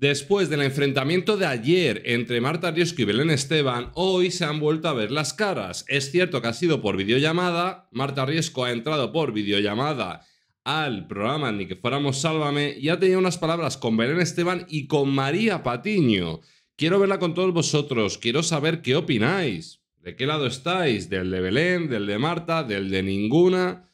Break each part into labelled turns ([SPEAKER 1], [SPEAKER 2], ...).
[SPEAKER 1] Después del enfrentamiento de ayer entre Marta Riesco y Belén Esteban, hoy se han vuelto a ver las caras. Es cierto que ha sido por videollamada, Marta Riesco ha entrado por videollamada al programa Ni que fuéramos Sálvame y ha tenido unas palabras con Belén Esteban y con María Patiño. Quiero verla con todos vosotros, quiero saber qué opináis, de qué lado estáis, del de Belén, del de Marta, del de ninguna.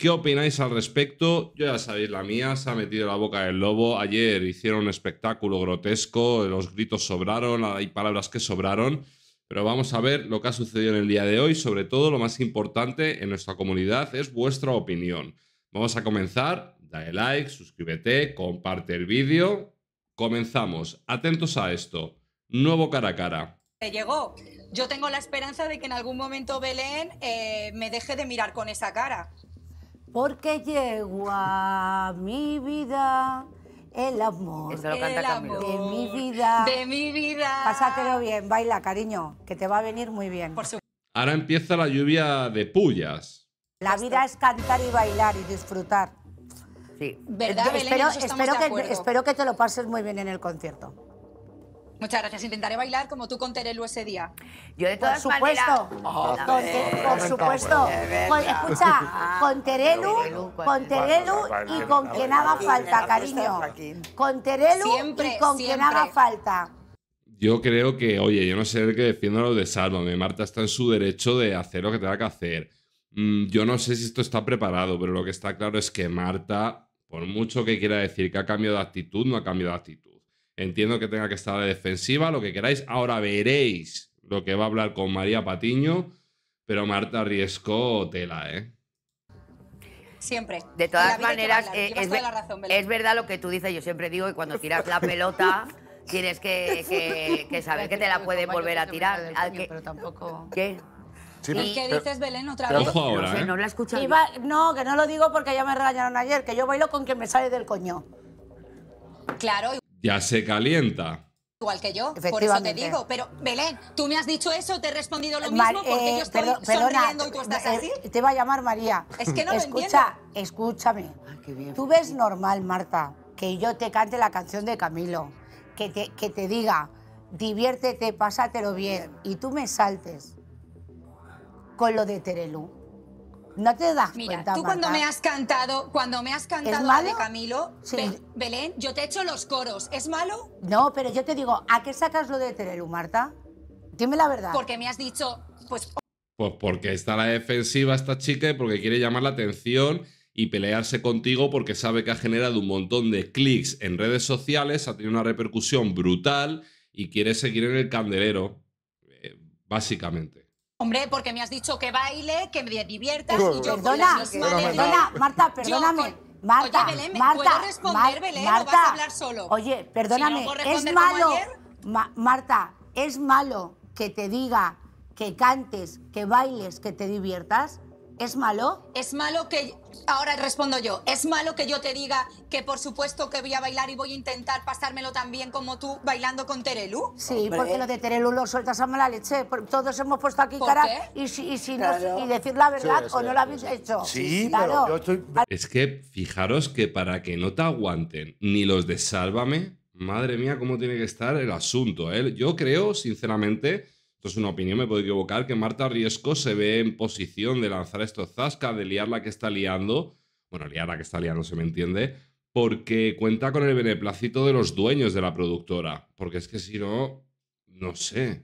[SPEAKER 1] ¿Qué opináis al respecto? Yo ya sabéis, la mía se ha metido la boca del lobo. Ayer hicieron un espectáculo grotesco, los gritos sobraron, hay palabras que sobraron. Pero vamos a ver lo que ha sucedido en el día de hoy. Sobre todo, lo más importante en nuestra comunidad es vuestra opinión. Vamos a comenzar. Dale like, suscríbete, comparte el vídeo. Comenzamos. Atentos a esto. Nuevo cara a cara.
[SPEAKER 2] Llegó. Yo tengo la esperanza de que en algún momento Belén eh, me deje de mirar con esa cara.
[SPEAKER 3] Porque llegó a mi vida el amor. De mi vida. De mi vida. Pásatelo bien, baila, cariño, que te va a venir muy bien.
[SPEAKER 1] Ahora empieza la lluvia de pullas.
[SPEAKER 3] La vida es cantar y bailar y disfrutar. Sí. espero que te lo pases muy bien en el concierto.
[SPEAKER 2] Muchas gracias. Intentaré bailar como tú con Terelu ese día.
[SPEAKER 3] Yo de todas por supuesto. con
[SPEAKER 2] por
[SPEAKER 3] supuesto.
[SPEAKER 2] escucha, ah, con Terelu,
[SPEAKER 3] con Terelu y con quien haga falta, cariño. Con Terelu y con quien haga falta.
[SPEAKER 1] Yo creo que, oye, yo no sé el que defiendo lo de Sálvame. Marta está en su derecho de hacer lo que tenga que hacer. Mm, yo no sé si esto está preparado, pero lo que está claro es que Marta, por mucho que quiera decir que ha cambiado de actitud, no ha cambiado de actitud. Entiendo que tenga que estar a defensiva, lo que queráis. Ahora veréis lo que va a hablar con María Patiño, pero Marta arriesgó tela, ¿eh?
[SPEAKER 2] Siempre. De todas maneras, eh, es, es,
[SPEAKER 4] verdad lo que tú dices. Yo siempre digo que cuando tiras la pelota tienes que, saber que te la puede volver a tirar. pero tampoco. ¿Qué?
[SPEAKER 2] ¿Y qué dices,
[SPEAKER 4] Belén,
[SPEAKER 3] otra
[SPEAKER 2] vez? no, sé, ¿eh?
[SPEAKER 4] no no, que no
[SPEAKER 3] lo digo porque ya me regañaron ayer, que yo bailo con quien me sale del coño. Claro,
[SPEAKER 1] ya se calienta.
[SPEAKER 2] Igual que yo, por eso te digo. Pero, Belén, tú me has dicho eso, te he respondido lo eh, mismo porque eh, yo estoy sonriendo y tú estás así. Te va a llamar María. Es que no Escucha,
[SPEAKER 3] entiendo. Escúchame. Ah, tú ves normal, Marta, que yo te cante la canción de Camilo, que te, que te diga, diviértete, pásatelo bien, y tú me saltes
[SPEAKER 2] con lo de Terelu. No te das Mira, tú cuando me has cantado, cuando me has cantado la de Camilo, Belén, yo te he hecho los coros. ¿Es malo?
[SPEAKER 3] No, pero yo te digo, ¿a qué sacas lo de Terelu, Marta? Dime la verdad. Porque
[SPEAKER 2] me has dicho, pues...
[SPEAKER 1] Pues porque está la defensiva esta chica y porque quiere llamar la atención y pelearse contigo porque sabe que ha generado un montón de clics en redes sociales, ha tenido una repercusión brutal y quiere seguir en el candelero, eh, básicamente.
[SPEAKER 2] Hombre, porque me has dicho que baile, que me diviertas y yo perdona, perdona, Marta, perdóname. Marta, oye, Belén, Marta, ¿puedo responder, Belén? Marta, vas a hablar solo? Oye, perdóname, es malo,
[SPEAKER 3] Marta, es malo que te diga que cantes,
[SPEAKER 2] que bailes, que te diviertas. ¿Es malo? Es malo que... Ahora respondo yo. Es malo que yo te diga que por supuesto que voy a bailar y voy a intentar pasármelo tan bien como tú bailando con Terelu. Sí, porque
[SPEAKER 3] lo de Terelu lo sueltas a mala leche. Todos hemos puesto aquí cara y, decir la verdad o no lo habéis hecho. Sí, claro. pero yo
[SPEAKER 1] estoy... Es que fijaros que para que no te aguanten ni los de Sálvame, madre mía, cómo tiene que estar el asunto. ¿eh? Yo creo, sinceramente esto es una opinión, me puedo equivocar, que Marta Riesco se ve en posición de lanzar esto, zasca, de liar la que está liando, bueno, liar la que está liando, se me entiende, porque cuenta con el beneplácito de los dueños de la productora, porque es que si no, no sé.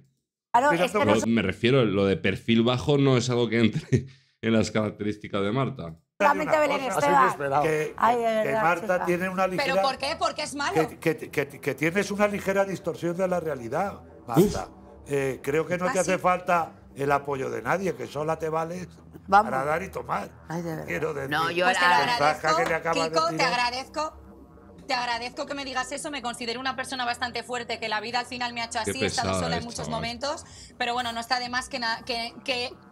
[SPEAKER 1] Me refiero, lo de perfil bajo no es algo que entre en las características de Marta.
[SPEAKER 2] Que, Marta tiene una ligera. ¿Pero por qué? Porque es malo.
[SPEAKER 1] Que, tienes una ligera distorsión de la realidad, Marta. Eh, creo que no te hace falta el apoyo de nadie, que sola te vale para dar y tomar. Ay, de Quiero decir, no, yo pues te agradezco, de te
[SPEAKER 2] agradezco te agradezco que me digas eso, me considero una persona bastante fuerte, que la vida al final me ha hecho así, he estado sola en muchos eh. momentos, pero bueno, no está de más que,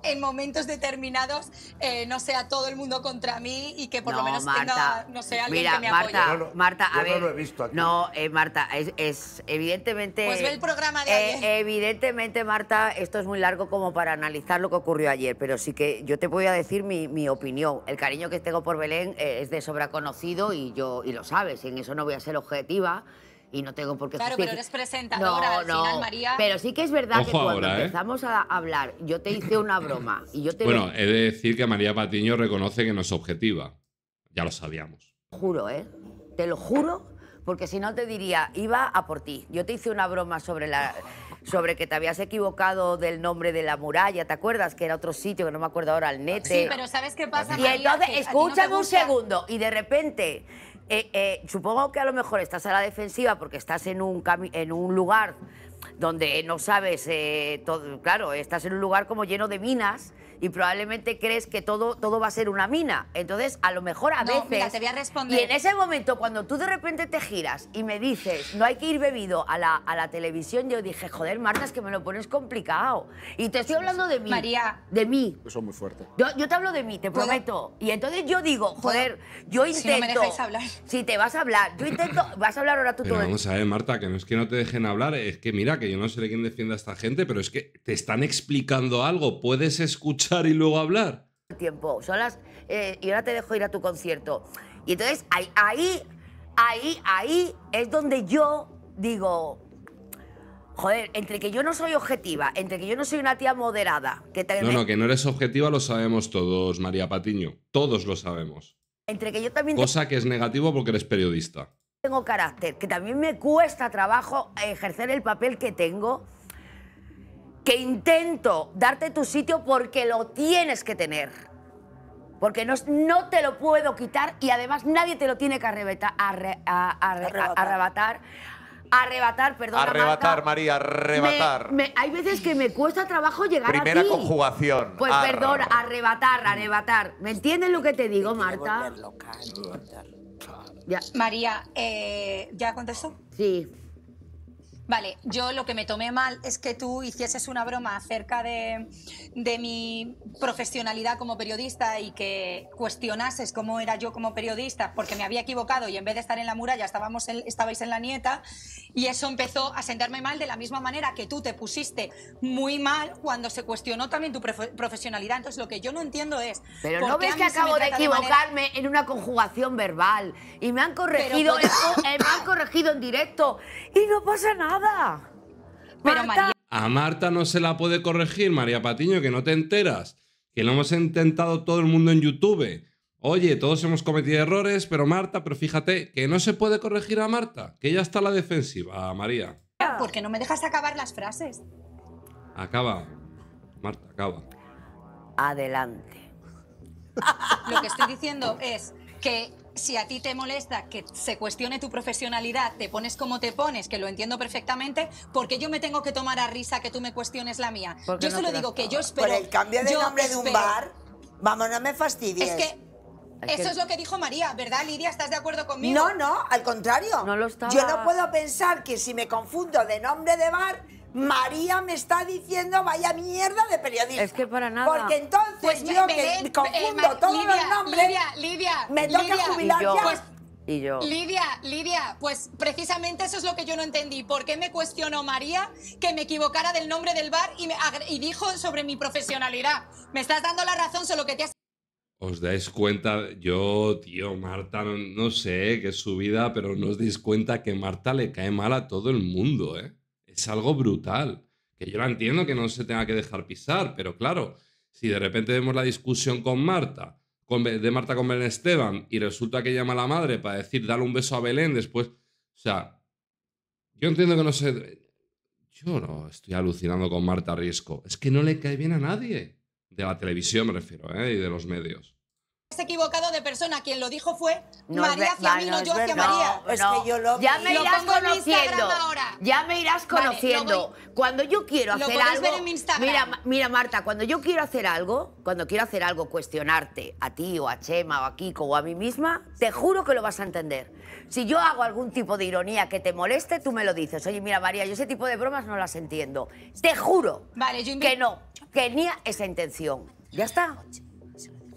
[SPEAKER 2] en momentos determinados eh, no sea todo el mundo contra mí y que por lo menos tenga, no sé, alguien que me apoye. No, Marta, yo no lo
[SPEAKER 4] he visto aquí. No, eh, Marta, es, evidentemente... Pues ve el programa de ayer. Evidentemente, Marta, esto es muy largo como para analizar lo que ocurrió ayer, pero sí que yo te voy a decir mi, opinión. El cariño que tengo por Belén es de sobra conocido y yo y lo sabes, en eso no voy a ser objetiva y no tengo por qué Claro, pero eres presentadora, al final, María. Pero sí que es verdad que cuando ¿eh? empezamos a hablar, yo te hice una broma y yo te Bueno,
[SPEAKER 1] he de decir que María Patiño reconoce que no es objetiva. Ya lo sabíamos.
[SPEAKER 4] Juro, ¿eh? Te lo juro, porque si no te diría, iba a por ti. Yo te hice una broma sobre la sobre que te habías equivocado del nombre de la muralla, ¿te acuerdas? Que era otro sitio, que no me acuerdo ahora, al Nete. Sí, pero
[SPEAKER 2] ¿sabes qué pasa, Y entonces, escúchame un
[SPEAKER 4] segundo, y de repente eh, eh, supongo que a lo mejor estás a la defensiva porque estás en un, en un lugar donde no sabes eh, todo. Claro, estás en un lugar como lleno de minas y probablemente crees que todo, todo va a ser una mina. Entonces, a lo mejor a veces... Mira, te voy a responder. Y en ese momento, cuando tú de repente te giras y me dices, no hay que ir bebido a la, a la televisión, yo dije, joder, Marta, es que me lo pones complicado. Y te estoy hablando de mí. María. De mí. Eso es muy fuerte. Yo, te hablo de mí, te prometo. Y entonces yo digo, joder, yo intento... Si me hablar. Si te vas a hablar, yo intento... Vas a hablar ahora tú Vamos a ver,
[SPEAKER 1] Marta, que no es que no te dejen hablar, es que mira, que yo no sé de quién defienda a esta gente, pero es que te están explicando algo, puedes escuchar y luego hablar.
[SPEAKER 4] Tiempo, solas eh, y ahora te dejo ir a tu concierto. Y entonces ahí, ahí, ahí, es donde yo digo, Joder, entre que yo no soy objetiva, entre que yo no soy una tía moderada. Que No, no, que
[SPEAKER 1] no eres objetiva lo sabemos todos, María Patiño. Todos lo sabemos.
[SPEAKER 4] Entre que yo también. Cosa
[SPEAKER 1] que es negativo porque eres periodista.
[SPEAKER 4] Tengo carácter, que también me cuesta trabajo ejercer el papel que tengo que intento darte tu sitio porque lo tienes que tener. Porque no, no te lo puedo quitar y además nadie te lo tiene que arrebatar. arrebatar. Arrebatar, perdón. Arrebatar,
[SPEAKER 1] María, arrebatar.
[SPEAKER 4] hay veces que me cuesta trabajo llegar a ti. Primera
[SPEAKER 1] conjugación. Pues perdón,
[SPEAKER 4] arrebatar, arrebatar. ¿Me entiendes lo que te digo, Marta?
[SPEAKER 2] María, eh, ¿ya contestó? Sí. Vale, yo lo que me tomé mal es que tú hicieses una broma acerca de, de, mi profesionalidad como periodista y que cuestionases cómo era yo como periodista porque me había equivocado y en vez de estar en la muralla estábamos estabais en la nieta y eso empezó a sentarme mal de la misma manera que tú te pusiste muy mal cuando se cuestionó también tu profesionalidad. Entonces lo que yo no entiendo es... Pero no ves que acabo de equivocarme
[SPEAKER 4] en una conjugación verbal y me han corregido, eh, me han corregido en directo y no pasa nada.
[SPEAKER 1] A Marta no se la puede corregir, María Patiño, que no te enteras. Que lo hemos intentado todo el mundo en YouTube. Oye, todos hemos cometido errores, pero Marta, pero fíjate que no se puede corregir a Marta, que ella está a la defensiva, María.
[SPEAKER 2] Porque no me dejas acabar las frases.
[SPEAKER 1] Acaba, Marta, acaba.
[SPEAKER 4] Adelante.
[SPEAKER 2] Lo que estoy diciendo es que si a ti te molesta que se cuestione tu profesionalidad, te pones como te pones, que lo entiendo perfectamente, porque yo me tengo que tomar a risa que tú me cuestiones la mía. Yo solo digo que yo espero. Por el cambio de nombre de un bar,
[SPEAKER 4] vamos, no me fastidies. Es que
[SPEAKER 2] eso es lo que dijo María, ¿verdad, Lidia? ¿Estás de acuerdo conmigo? No, no,
[SPEAKER 4] al contrario. No lo Yo no puedo pensar que si me confundo de nombre de bar, María me está diciendo vaya mierda
[SPEAKER 2] de periodista. Es que para nada. Porque entonces pues yo que eh, confundo todos Lidia, los nombres. Lidia, Lidia, me Pues, Lidia, Lidia, pues precisamente eso es lo que yo no entendí. ¿Por qué me cuestionó María que me equivocara del nombre del bar y, me, y dijo sobre mi profesionalidad? Me estás dando la razón, solo que te has
[SPEAKER 1] os dais cuenta, yo, tío, Marta, no, sé qué es su vida, pero no os dais cuenta que Marta le cae mal a todo el mundo, ¿eh? es algo brutal. Que yo la entiendo que no se tenga que dejar pisar, pero claro, si de repente vemos la discusión con Marta, con, de Marta con Belén Esteban, y resulta que llama a la madre para decir, dale un beso a Belén después. O sea, yo entiendo que no sé, Yo no estoy alucinando con Marta Riesco. Es que no le cae bien a nadie. De la televisión me refiero, ¿eh? y de los medios equivocado de
[SPEAKER 2] persona. Quien lo dijo fue María Fiamino, no es que yo ya me irás conociendo. Ya me irás conociendo.
[SPEAKER 4] cuando yo quiero hacer algo. mira, mira, Marta, cuando yo quiero hacer algo, cuando quiero hacer algo, cuestionarte a ti o a Chema o a Kiko o a mí misma, te juro que lo vas a entender. Si yo hago algún tipo de ironía que te moleste, tú me lo dices. Oye, mira, María, yo ese tipo de bromas no las entiendo. Te juro que no, Tenía esa intención. Ya está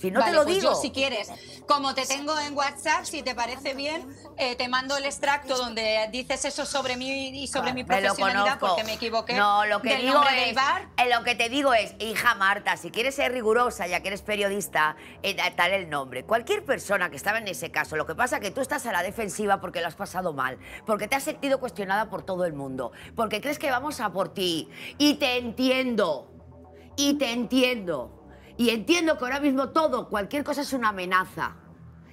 [SPEAKER 4] no te lo pues digo. si
[SPEAKER 2] quieres, como te tengo en WhatsApp, si te parece bien, eh, te mando el extracto donde dices eso sobre mí y sobre mi profesionalidad porque me equivoqué.
[SPEAKER 4] No, lo que digo eh,
[SPEAKER 2] lo que te digo
[SPEAKER 4] es, hija Marta, si quieres ser rigurosa ya que eres periodista, eh, tal el nombre. Cualquier persona que estaba en ese caso, lo que pasa es que tú estás a la defensiva porque lo has pasado mal, porque te has sentido cuestionada por todo el mundo, porque crees que vamos a por ti y te entiendo. Y te entiendo. Y entiendo que ahora mismo todo, cualquier cosa es una amenaza.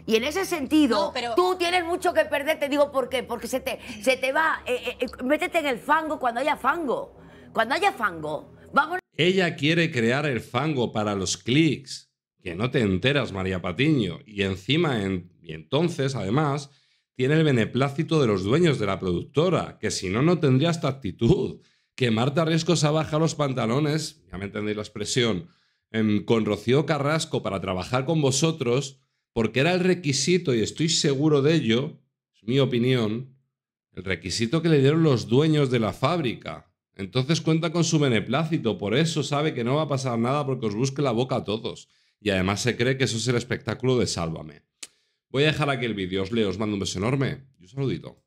[SPEAKER 4] Y en ese sentido, tú tienes mucho que perder, te digo por qué, porque se te, se te va, eh, eh, eh, métete en el fango cuando haya fango. Cuando haya fango,
[SPEAKER 1] Ella quiere crear el fango para los clics, que no te enteras, María Patiño. Y encima, y entonces, además, tiene el beneplácito de los dueños de la productora, que si no, no tendría esta actitud. Que Marta Riesco se baja los pantalones, ya me entendéis la expresión, Em, con Rocío Carrasco para trabajar con vosotros, porque era el requisito, y estoy seguro de ello, es mi opinión, el requisito que le dieron los dueños de la fábrica. Entonces cuenta con su beneplácito, por eso sabe que no va a pasar nada porque os busque la boca a todos. Y además se cree que eso es el espectáculo de Sálvame. Voy a dejar aquí el vídeo, os leo, os mando un beso enorme y un saludito.